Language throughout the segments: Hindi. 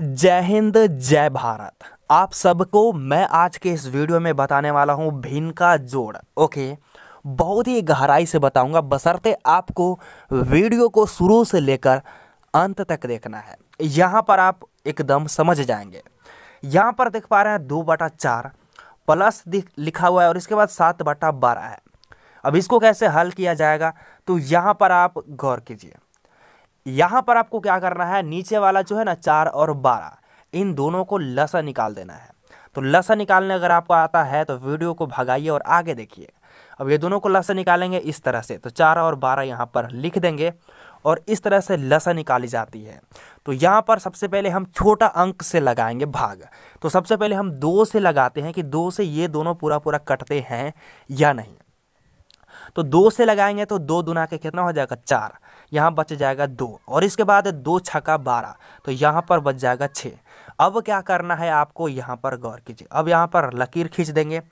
जय हिंद जय भारत आप सबको मैं आज के इस वीडियो में बताने वाला हूँ भिन्न का जोड़ ओके बहुत ही गहराई से बताऊंगा बसरते आपको वीडियो को शुरू से लेकर अंत तक देखना है यहाँ पर आप एकदम समझ जाएंगे यहाँ पर देख पा रहे हैं दो बटा चार प्लस लिखा हुआ है और इसके बाद सात बटा बारह है अब इसको कैसे हल किया जाएगा तो यहाँ पर आप गौर कीजिए यहाँ पर आपको क्या करना है नीचे वाला जो है ना चार और बारह इन दोनों को लसा निकाल देना है तो लसा निकालने अगर आपको आता है तो वीडियो को भगाइए और आगे देखिए अब ये दोनों को लसा निकालेंगे इस तरह से तो चार और बारह यहाँ पर लिख देंगे और इस तरह से लसा निकाली जाती है तो यहाँ पर सबसे पहले हम छोटा अंक से लगाएंगे भाग तो सबसे पहले हम दो से लगाते हैं कि दो से ये दोनों पूरा पूरा कटते हैं या नहीं तो दो से लगाएंगे तो दो दुना के कितना हो जाएगा चार यहाँ बच जाएगा दो और इसके बाद दो छका बारह तो यहाँ पर बच जाएगा छः अब क्या करना है आपको यहाँ पर गौर कीजिए अब यहाँ पर लकीर खींच देंगे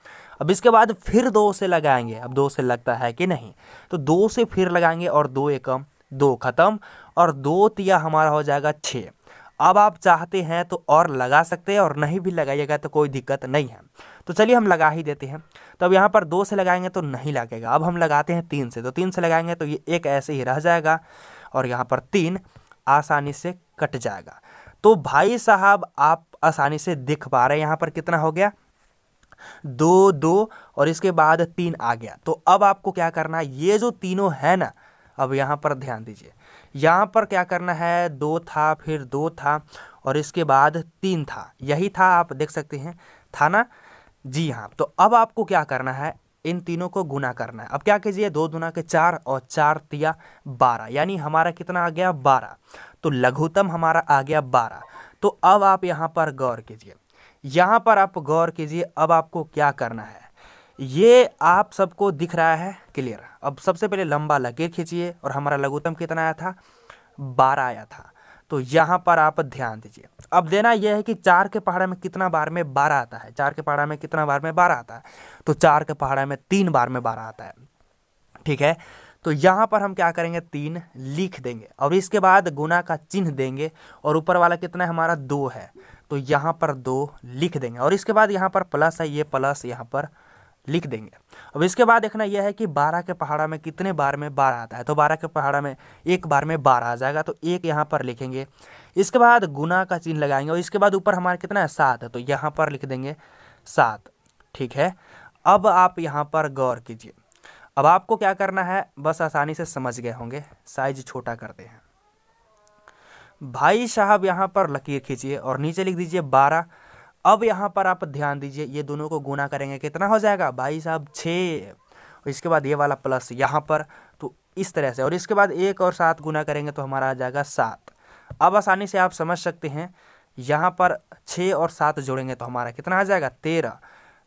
अब इसके बाद फिर दो से लगाएंगे अब दो से लगता है कि नहीं तो दो से फिर लगाएंगे और दो एकम दो खत्म और दो तिया हमारा हो जाएगा छः अब आप चाहते हैं तो और लगा सकते हैं और नहीं भी लगाइएगा तो कोई दिक्कत नहीं है तो चलिए हम लगा ही देते हैं तो अब यहाँ पर दो से लगाएंगे तो नहीं लगेगा अब हम लगाते हैं तीन से तो तीन से लगाएंगे तो ये एक ऐसे ही रह जाएगा और यहाँ पर तीन आसानी से कट जाएगा तो भाई साहब आप आसानी से दिख पा रहे हैं यहाँ पर कितना हो गया दो दो और इसके बाद तीन आ गया तो अब आपको क्या करना है ये जो तीनों है ना अब यहाँ पर ध्यान दीजिए यहाँ पर क्या करना है दो था फिर दो था और इसके बाद तीन था यही था आप देख सकते हैं था ना जी हाँ तो अब आपको क्या करना है इन तीनों को गुना करना है अब क्या कीजिए दो दुना के चार और चार तिया बारह यानी हमारा कितना आ गया बारह तो लघुतम हमारा आ गया बारह तो अब आप यहाँ पर गौर कीजिए यहाँ पर आप गौर कीजिए अब आपको क्या करना है ये आप सबको दिख रहा है क्लियर अब सबसे पहले लंबा लगे खींचिए और हमारा लघुतम कितना आया था बारह आया था तो यहाँ पर आप ध्यान दीजिए अब देना यह है कि चार के पहाड़ा में कितना बार में बारह आता है चार के पहाड़ा में कितना बार में बारह आता है तो चार के पहाड़ा में तीन बार में बारह आता है ठीक है तो यहाँ पर हम क्या करेंगे तीन लिख देंगे और इसके बाद गुना का चिन्ह देंगे और ऊपर वाला कितना है हमारा दो है तो यहाँ पर दो लिख देंगे और इसके बाद यहाँ पर प्लस है ये प्लस यहाँ पर लिख देंगे अब इसके बाद देखना यह है कि बारह के पहाड़ा में कितने बार में बारह आता है तो बारह के पहाड़ा में एक बार में बारह आ जाएगा तो एक यहाँ पर लिखेंगे इसके बाद गुना का चिन्ह लगाएंगे और इसके बाद ऊपर हमारा कितना है सात है तो यहाँ पर लिख देंगे सात ठीक है अब आप यहाँ पर गौर कीजिए अब आपको क्या करना है बस आसानी से समझ गए होंगे साइज छोटा करते हैं भाई साहब यहाँ पर लकीर खींचिए और नीचे लिख दीजिए बारह अब यहाँ पर आप ध्यान दीजिए ये दोनों को गुना करेंगे कितना हो जाएगा भाई साहब छः इसके बाद ये वाला प्लस यहाँ पर तो इस तरह से और इसके बाद एक और सात गुना करेंगे तो हमारा आ जाएगा सात अब आसानी से आप समझ सकते हैं यहाँ पर छः और सात जोड़ेंगे तो हमारा कितना आ जाएगा तेरह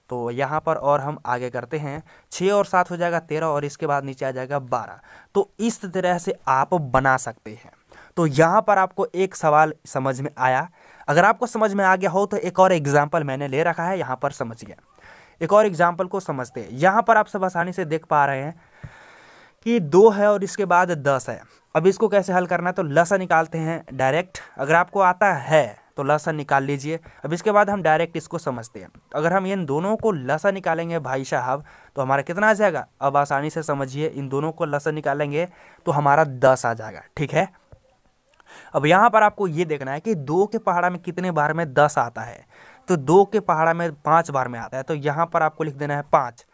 तो यहाँ पर और हम आगे करते हैं छः और सात हो जाएगा तेरह और इसके बाद नीचे आ जाएगा बारह तो इस तरह से आप बना सकते हैं तो यहाँ पर आपको एक सवाल समझ में आया अगर आपको समझ में आ गया हो तो एक और एग्जाम्पल मैंने ले रखा है यहाँ पर समझ गया एक और एग्जाम्पल को समझते हैं यहाँ पर आप सब आसानी से देख पा रहे हैं कि दो है और इसके बाद दस है अब इसको कैसे हल करना है तो लसन निकालते हैं डायरेक्ट अगर आपको आता है तो लसन निकाल लीजिए अब इसके बाद हम डायरेक्ट इसको समझते हैं अगर हम इन दोनों को लसन निकालेंगे भाई साहब तो हमारा कितना आ जाएगा अब आसानी से समझिए इन दोनों को लसन निकालेंगे तो हमारा दस आ जाएगा ठीक है अब यहाँ पर आपको ये देखना है कि दो के पहाड़ा में कितने बार में दस आता है तो दो के पहाड़ा में पाँच बार में आता है तो यहाँ पर आपको लिख देना है पाँच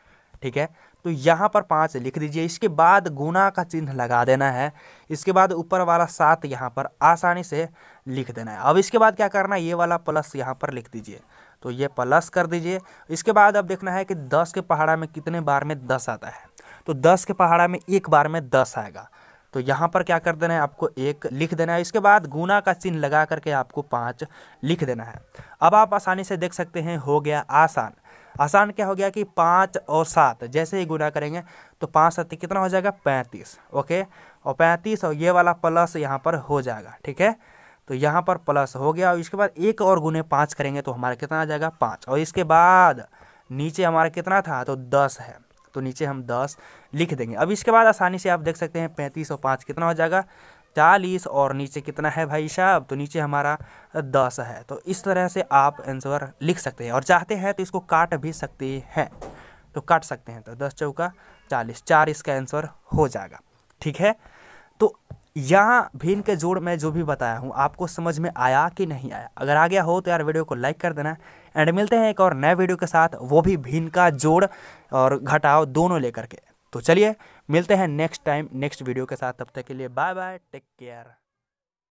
ठीक है तो यहाँ पर पाँच लिख दीजिए इसके बाद गुना का चिन्ह लगा देना है इसके बाद ऊपर वाला सात यहाँ पर आसानी से लिख देना है अब इसके बाद क्या करना है ये वाला प्लस यहाँ पर लिख दीजिए तो ये प्लस कर दीजिए इसके बाद अब देखना है कि दस के पहाड़ा में कितने बार में दस आता है तो दस के पहाड़ा में एक बार में दस आएगा तो यहाँ पर क्या कर देना है आपको एक लिख देना है इसके बाद गुना का चिन्ह लगा करके आपको पाँच लिख देना है अब आप आसानी से देख सकते हैं हो गया आसान आसान क्या हो गया कि पाँच और सात जैसे ही गुना करेंगे तो पाँच सात कितना हो जाएगा पैंतीस ओके और पैंतीस और ये वाला प्लस यहाँ पर हो जाएगा ठीक है तो यहाँ पर प्लस हो गया और इसके बाद एक और गुने पाँच करेंगे तो हमारा कितना आ जाएगा पाँच और इसके बाद नीचे हमारा कितना था तो दस है तो नीचे हम दस लिख देंगे अब इसके बाद आसानी से आप देख सकते हैं पैंतीस और पाँच कितना हो जाएगा चालीस और नीचे कितना है भाई साहब तो नीचे हमारा दस है तो इस तरह से आप आंसर लिख सकते हैं और चाहते हैं तो इसको काट भी सकते हैं तो काट सकते हैं तो दस चौका चालीस चार इसका आंसर हो जाएगा ठीक है तो यहाँ भीन के जोड़ मैं जो भी बताया हूँ आपको समझ में आया कि नहीं आया अगर आ गया हो तो यार वीडियो को लाइक कर देना एंड मिलते हैं एक और नए वीडियो के साथ वो भी भीन का जोड़ और घटाव दोनों लेकर के तो चलिए मिलते हैं नेक्स्ट टाइम नेक्स्ट वीडियो के साथ तब तक के लिए बाय बाय टेक केयर